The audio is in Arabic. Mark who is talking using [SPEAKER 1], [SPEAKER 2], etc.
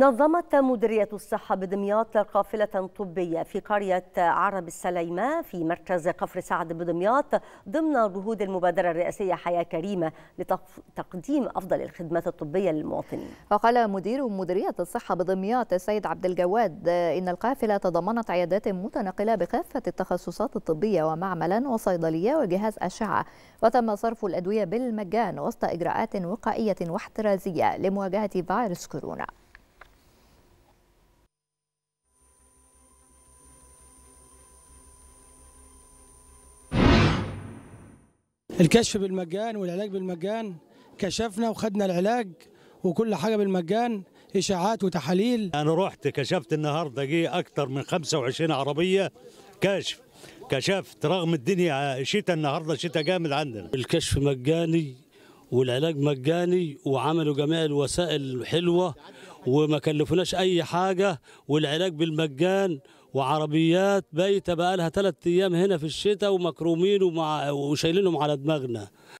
[SPEAKER 1] نظمت مديرية الصحة بدمياط قافلة طبية في قرية عرب السليمة في مركز قفر سعد بدمياط ضمن جهود المبادرة الرئاسية حياة كريمة لتقديم أفضل الخدمات الطبية للمواطنين.
[SPEAKER 2] وقال مدير مديرية الصحة بدمياط السيد عبد الجواد إن القافلة تضمنت عيادات متنقلة بكافة التخصصات الطبية ومعملا وصيدلية وجهاز أشعة وتم صرف الأدوية بالمجان وسط إجراءات وقائية واحترازية لمواجهة فيروس كورونا.
[SPEAKER 3] الكشف بالمجان والعلاج بالمجان كشفنا وخدنا العلاج وكل حاجه بالمجان اشاعات وتحاليل
[SPEAKER 4] انا رحت كشفت النهارده جه اكتر من 25 عربيه
[SPEAKER 5] كشف كشفت رغم الدنيا شتاء النهارده شتاء جامد عندنا الكشف مجاني والعلاج مجاني وعملوا جميع الوسائل الحلوه وما كلفوناش اي حاجه والعلاج بالمجان وعربيات بايته بقى لها ثلاث ايام هنا في الشتاء ومكرومين وشايلينهم على دماغنا